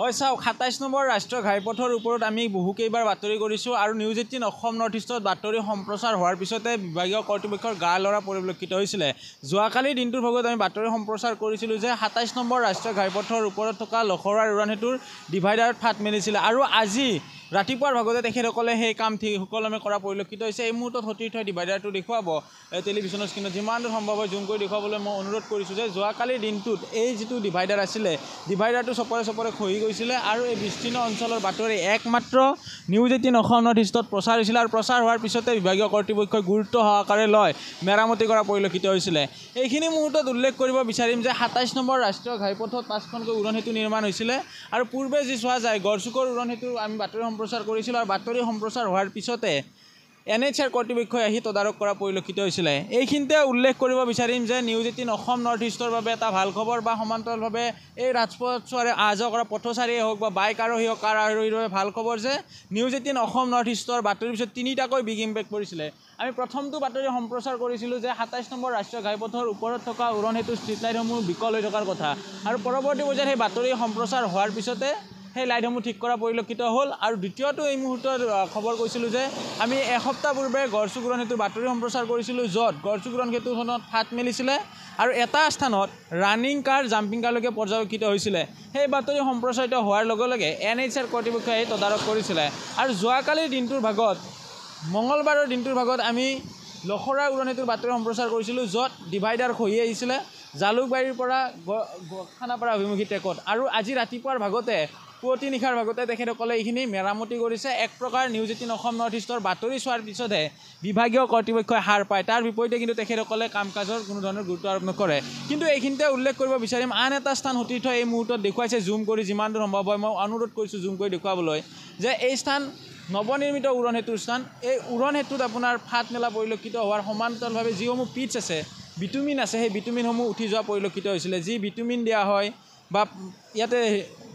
হয় চাওক সাতাইছ নম্বৰ ৰাষ্ট্ৰীয় ঘাইপথৰ ওপৰত আমি বহুকেইবাৰ বাতৰি কৰিছোঁ আৰু নিউজ এইটিন অসম নৰ্থ ইষ্টত বাতৰি সম্প্ৰচাৰ হোৱাৰ পিছতে বিভাগীয় কৰ্তৃপক্ষৰ গা লৰা পৰিলক্ষিত হৈছিলে যোৱাকালিৰ দিনটোৰ ভাগত আমি বাতৰি সম্প্ৰচাৰ কৰিছিলোঁ যে সাতাইছ নম্বৰ ৰাষ্ট্ৰীয় ঘাইপথৰ ওপৰত থকা লখৰাৰ উৰাণ সেতুৰ ডিভাইডাৰত ফাট মেলিছিলে আৰু আজি ৰাতিপুৱাৰ ভাগতে তেখেতসকলে সেই কাম ঠিক সুকলমে কৰা পৰিলক্ষিত হৈছে এই মুহূৰ্তত সতীৰ্থই ডিভাইডাৰটো দেখুৱাব টেলিভিশ্যনৰ স্ক্ৰীণত যিমান দূৰ সম্ভৱ হয় জুম কৰি দেখুৱাবলৈ মই অনুৰোধ কৰিছোঁ যে যোৱাকালিৰ দিনটোত এই যিটো ডিভাইডাৰ আছিলে ডিভাইডাৰটো চপৰে চপৰে খহি গৈছিলে আৰু এই বিস্তীৰ্ণ অঞ্চলৰ বাতৰি একমাত্ৰ নিউজ এইটিন অসম নৰ্থ ইষ্টত প্ৰচাৰ হৈছিলে আৰু প্ৰচাৰ হোৱাৰ পিছতে বিভাগীয় কৰ্তৃপক্ষই গুৰুত্ব সহকাৰে লয় মেৰামতি কৰা পৰিলক্ষিত হৈছিলে এইখিনি মুহূৰ্তত উল্লেখ কৰিব বিচাৰিম যে সাতাইছ নম্বৰ ৰাষ্ট্ৰীয় ঘাইপথত পাঁচখনকৈ উৰণ সেতু নিৰ্মাণ হৈছিলে আৰু পূৰ্বে যি চোৱা যায় গড়চুকৰ উৰণ সেতু আমি বাতৰি সম্প্ৰচাৰ কৰিছিল আৰু বাতৰি সম্প্ৰচাৰ হোৱাৰ পিছতে এন এইচ আৰ কৰ্তৃপক্ষই আহি তদাৰক কৰা পৰিলক্ষিত হৈছিলে এইখিনিতে উল্লেখ কৰিব বিচাৰিম যে নিউজ এইটিন অসম নৰ্থ ইষ্টৰ বাবে এটা ভাল খবৰ বা সমান্তৰালভাৱে এই ৰাজপথছোৱাৰে আহ যোৱা কৰা পথচাৰীয়ে হওক বা বাইক আৰোহী হওক কাৰ আৰোহীৰ বাবে ভাল খবৰ যে নিউজ এইটিন অসম নৰ্থ ইষ্টৰ বাতৰিৰ পিছত তিনিটাকৈ বিগ ইম্পেক্ট পৰিছিলে আমি প্ৰথমটো বাতৰি সম্প্ৰচাৰ কৰিছিলোঁ যে সাতাইছ নম্বৰ ৰাষ্ট্ৰীয় ঘাইপথৰ ওপৰত থকা উৰণ সেতু ষ্ট্ৰীট লাইটসমূহ বিকল হৈ থকাৰ কথা আৰু পৰৱৰ্তী পৰ্যায়ত সেই বাতৰি সম্প্ৰচাৰ হোৱাৰ পিছতে সেই লাইটসমূহ ঠিক কৰা পৰিলক্ষিত হ'ল আৰু দ্বিতীয়টো এই মুহূৰ্তত খবৰ কৈছিলোঁ যে আমি এসপ্তাহ পূৰ্বে গড়চুকুৰণ সেতুৰ বাতৰি সম্প্ৰচাৰ কৰিছিলোঁ য'ত গড়চুকুৰণ সেতুখনত ফাট মেলিছিলে আৰু এটা স্থানত ৰানিং কাৰ জাম্পিং কাৰলৈকে পৰ্যবেক্ষিত হৈছিলে সেই বাতৰি সম্প্ৰচাৰিত হোৱাৰ লগে লগে এন এইচ আৰ কৰ্তৃপক্ষই এই তদাৰক কৰিছিলে আৰু যোৱাকালিৰ দিনটোৰ ভাগত মঙলবাৰৰ দিনটোৰ ভাগত আমি লখৰা উৰণ সেতুৰ বাতৰি সম্প্ৰচাৰ কৰিছিলোঁ য'ত ডিভাইডাৰ খহি আহিছিলে জালুকবাৰীৰ পৰা খানাপাৰা অভিমুখী ট্ৰেকত আৰু আজি ৰাতিপুৱাৰ ভাগতে পুৱতি নিশাৰ ভাগতে তেখেতসকলে এইখিনি মেৰামতি কৰিছে এক প্ৰকাৰ নিউজ এইটিন অসম নৰ্থ ইষ্টৰ বাতৰি চোৱাৰ পিছতহে বিভাগীয় কৰ্তৃপক্ষই সাৰ পায় তাৰ বিপৰীতে কিন্তু তেখেতসকলে কাম কাজৰ কোনো ধৰণৰ গুৰুত্ব আৰোপ নকৰে কিন্তু এইখিনিতে উল্লেখ কৰিব বিচাৰিম আন এটা স্থান সতীৰ্থ এই মুহূৰ্তত দেখুৱাইছে জুম কৰি যিমান দূৰ সম্ভৱ হয় মই অনুৰোধ কৰিছোঁ জুম কৰি দেখুৱাবলৈ যে এই স্থান নৱনিৰ্মিত উৰণ সেতুৰ স্থান এই উৰণ সেতুত আপোনাৰ ফাট মেলা পৰিলক্ষিত হোৱাৰ সমান্তৰালভাৱে যিসমূহ পিটছ আছে বিটুমিন আছে সেই বিটুমিনসমূহ উঠি যোৱা পৰিলক্ষিত হৈছিলে যি বিটুমিন দিয়া হয় বা ইয়াতে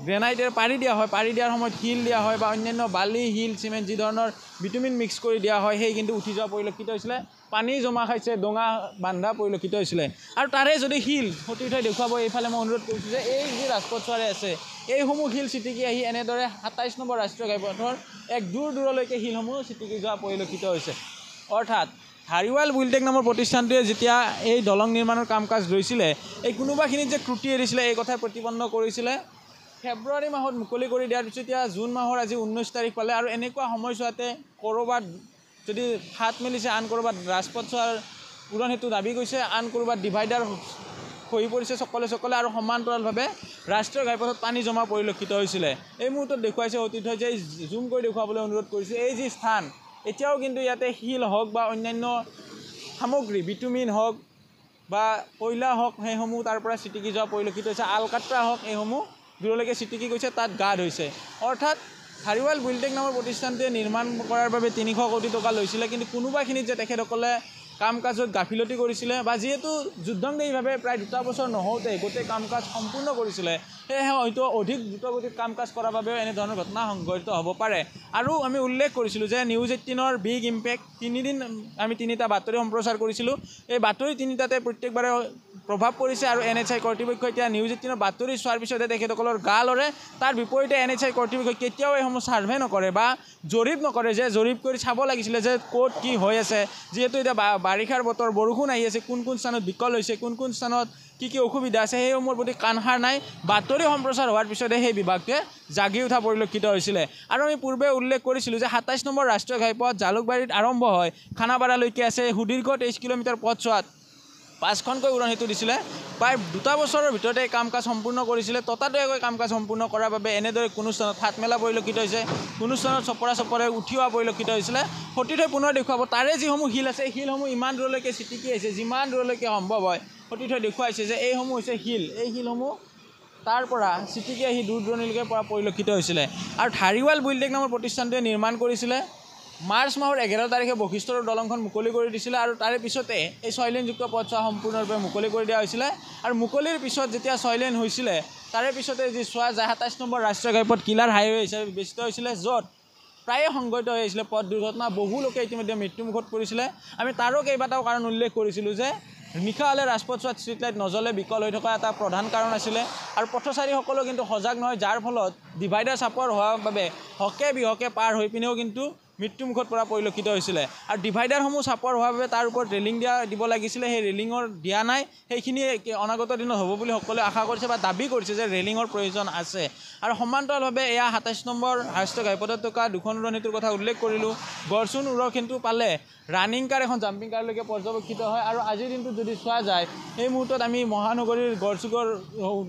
গ্ৰেনাইটেৰে পাৰি দিয়া হয় পাৰি দিয়াৰ সময়ত শিল দিয়া হয় বা অন্যান্য বালি শিল চিমেণ্ট যি ধৰণৰ বিটুমিন মিক্স কৰি দিয়া হয় সেই কিন্তু উঠি যোৱা পৰিলক্ষিত হৈছিলে পানী জমা খাইছে ডঙা বান্ধা পৰিলক্ষিত হৈছিলে আৰু তাৰে যদি শিল সতীৰ্থই দেখুৱাব এইফালে মই অনুৰোধ কৰিছোঁ যে এই যি ৰাজপথ চোৱাৰে আছে এইসমূহ শিল চিটিকি আহি এনেদৰে সাতাইছ নম্বৰ ৰাষ্ট্ৰীয় ঘাইপথৰ এক দূৰ দূৰলৈকে শিলসমূহ চিটিকি যোৱা পৰিলক্ষিত হৈছে অৰ্থাৎ হাৰিৱাল উইলটেক নামৰ প্ৰতিষ্ঠানটোৱে যেতিয়া এই দলং নিৰ্মাণৰ কাম কাজ লৈছিলে এই কোনোবাখিনিত যে ত্ৰুটি এৰিছিলে এই কথাই প্ৰতিপন্ন কৰিছিলে ফেব্ৰুৱাৰী মাহত মুকলি কৰি দিয়াৰ পিছত এতিয়া জুন মাহৰ আজি ঊনৈছ তাৰিখ পালে আৰু এনেকুৱা সময়ছোৱাতে ক'ৰবাত যদি হাত মেলিছে আন ক'ৰবাত ৰাজপথ চোৱাৰ পূৰণ সেইটো দাবী কৰিছে আন ক'ৰবাত ডিভাইডাৰ হৈ পৰিছে চকলে চকলে আৰু সমান্তৰালভাৱে ৰাষ্ট্ৰীয় ঘাইপথত পানী জমা পৰিলক্ষিত হৈছিলে এই মুহূৰ্তত দেখুৱাইছে অতীত হৈছে জুম কৰি দেখুৱাবলৈ অনুৰোধ কৰিছোঁ এই যি স্থান এতিয়াও কিন্তু ইয়াতে শিল হওক বা অন্যান্য সামগ্ৰী বিটুমিন হওক বা কয়লা হওক সেইসমূহ তাৰ পৰা ছিটিকি যোৱা পৰিলক্ষিত হৈছে আলকাট্ৰা হওক এইসমূহ দূৰলৈকে ছিটিকি গৈছে তাত গা ধৰিছে অৰ্থাৎ খাৰিৱাল বিল্টেক নামৰ প্ৰতিষ্ঠানটোৱে নিৰ্মাণ কৰাৰ বাবে তিনিশ কোটি টকা লৈছিলে কিন্তু কোনোবাখিনিত যে তেখেতসকলে কাম কাজত গাফিলতি কৰিছিলে বা যিহেতু যুদ্ধংগীভাৱে প্ৰায় দুটা বছৰ নহওঁতে গোটেই কাম কাজ সম্পূৰ্ণ কৰিছিলে সেয়েহে হয়তো অধিক দ্ৰুতগতিত কাম কাজ কৰাৰ বাবেও এনেধৰণৰ ঘটনা সংঘটিত হ'ব পাৰে আৰু আমি উল্লেখ কৰিছিলোঁ যে নিউজ এইটিনৰ বিগ ইম্পেক্ট তিনিদিন আমি তিনিটা বাতৰি সম্প্ৰচাৰ কৰিছিলোঁ এই বাতৰি তিনিটাতে প্ৰত্যেকবাৰে প্ৰভাৱ পৰিছে আৰু এন এইচ আই কৰ্তৃপক্ষই এতিয়া নিউজ এইটিনৰ বাতৰি চোৱাৰ পিছতে তেখেতসকলৰ গালৰে তাৰ বিপৰীতে এন এইচ আই কৰ্তৃপক্ষই কেতিয়াও এইসমূহ ছাৰ্ভে নকৰে বা জৰীপ নকৰে যে জৰীপ কৰি চাব লাগিছিলে যে ক'ত কি হৈ আছে যিহেতু এতিয়া বা বাৰিষাৰ বতৰ বৰষুণ আহি আছে কোন কোন স্থানত বিকল হৈছে কোন কোন স্থানত কি কি অসুবিধা আছে সেইসমূহৰ প্ৰতি কাণসাৰ নাই বাতৰি সম্প্ৰচাৰ হোৱাৰ পিছতে সেই বিভাগটোৱে জাগি উঠা পৰিলক্ষিত হৈছিলে আৰু আমি পূৰ্বে উল্লেখ কৰিছিলোঁ যে সাতাইছ নম্বৰ ৰাষ্ট্ৰীয় ঘাইপথ জালুকবাৰীত আৰম্ভ হয় খানাপাৰালৈকে আছে সুদীৰ্ঘ তেইছ কিলোমিটাৰ পথছোৱাত পাঁচখনকৈ উৰণীটো দিছিলে প্ৰায় দুটা বছৰৰ ভিতৰতে কাম কাজ সম্পূৰ্ণ কৰিছিলে ততাতৈয়াকৈ কাম কাজ সম্পূৰ্ণ কৰাৰ বাবে এনেদৰে কোনো স্থানত হাত মেলা পৰিলক্ষিত হৈছে কোনো স্থানত চপৰা চপৰে উঠি অহা পৰিলক্ষিত হৈছিলে সতীৰ্থই পুনৰ দেখুৱাব তাৰে যিসমূহ শিল আছে এই শিলসমূহ ইমান দূৰলৈকে চিটিকি আহিছে যিমান দূৰলৈকে সম্ভৱ হয় সতীৰ্থই দেখুৱাইছে যে এইসমূহ হৈছে শিল এই শিলসমূহ তাৰ পৰা চিটিকি আহি দূৰ দূৰণিলৈকে পৰা পৰিলক্ষিত হৈছিলে আৰু ধাৰিৱাল বিল্ডিং নামৰ প্ৰতিষ্ঠানটোৱে নিৰ্মাণ কৰিছিলে মাৰ্চ মাহৰ এঘাৰ তাৰিখে বশিষ্ঠৰ দলংখন মুকলি কৰি দিছিলে আৰু তাৰে পিছতে এই ছয়লেনযুক্ত পথছোৱা সম্পূৰ্ণৰূপে মুকলি কৰি দিয়া হৈছিলে আৰু মুকলিৰ পিছত যেতিয়া ছয়লেন হৈছিলে তাৰে পিছতে যি চোৱা যায় সাতাইছ নম্বৰ ৰাষ্ট্ৰীয় ঘাইপথ কিলাৰ হাইৱে হিচাপে বিবেচিত হৈছিলে য'ত প্ৰায়ে সংঘটিত হৈ আহিছিলে পথ দুৰ্ঘটনা বহু লোকে ইতিমধ্যে মৃত্যুমুখত পৰিছিলে আমি তাৰো কেইবাটাও কাৰণ উল্লেখ কৰিছিলোঁ যে নিশা হ'লে ৰাজপথ ৰাজপথছোৱাত ষ্ট্ৰীট লাইট নজ্বলে বিকল হৈ থকা এটা প্ৰধান কাৰণ আছিলে আৰু পথচাৰীসকলেও কিন্তু সজাগ নহয় যাৰ ফলত ডিভাইডাৰ চাপৰ হোৱাৰ বাবে হকে বিহকে পাৰ হৈ পিনেও কিন্তু মৃত্যুমুখত পৰা পৰিলক্ষিত হৈছিলে আৰু ডিভাইডাৰসমূহ চাপৰ হোৱাৰ বাবে তাৰ ওপৰত ৰেলিং দিয়া দিব লাগিছিলে সেই ৰেলিঙৰ দিয়া নাই সেইখিনি অনাগত দিনত হ'ব বুলি সকলোৱে আশা কৰিছে বা দাবী কৰিছে যে ৰেলিঙৰ প্ৰয়োজন আছে আৰু সমান্তৰালভাৱে এয়া সাতাইছ নম্বৰ হায়েষ্ট ঘাইপথত থকা দুখন উৰণীটোৰ কথা উল্লেখ কৰিলোঁ গড়চুন উৰণীটো পালে ৰানিং কাৰ এখন জাম্পিং কাৰলৈকে পৰ্যবেক্ষিত হয় আৰু আজিৰ দিনটোত যদি চোৱা যায় সেই মুহূৰ্তত আমি মহানগৰীৰ গড়চুকৰ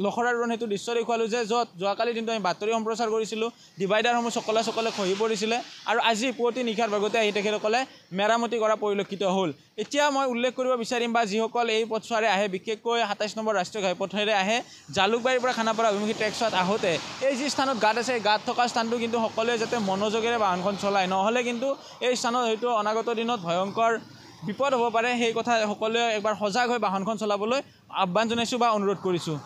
লখৰাৰ উৰণীটো দৃশ্য দেখুৱালোঁ যে য'ত যোৱাকালি দিনটো আমি বাতৰি সম্প্ৰচাৰ কৰিছিলোঁ ডিভাইডাৰসমূহ চকলে চকলে খহি পৰিছিলে আৰু আজি পুৱতি নিশাৰ ভাগতে আহি তেখেতসকলে মেৰামতি কৰা পৰিলক্ষিত হ'ল এতিয়া মই উল্লেখ কৰিব বিচাৰিম বা যিসকল এই পথছোৱাৰে আহে বিশেষকৈ সাতাইছ নম্বৰ ৰাষ্ট্ৰীয় ঘাইপথেৰে আহে জালুকবাৰীৰ পৰা খানাপাৰা অভিমুখী ট্ৰেক্সত আহোঁতে এই যি স্থানত গাঁত আছে গাঁত থকা স্থানটো কিন্তু সকলোৱে যাতে মনোযোগেৰে বাহনখন চলায় নহ'লে কিন্তু এই স্থানত হয়তো অনাগত দিনত ভয়ংকৰ বিপদ হ'ব পাৰে সেই কথা সকলোৱে এবাৰ সজাগ হৈ বাহনখন চলাবলৈ আহ্বান জনাইছোঁ বা অনুৰোধ কৰিছোঁ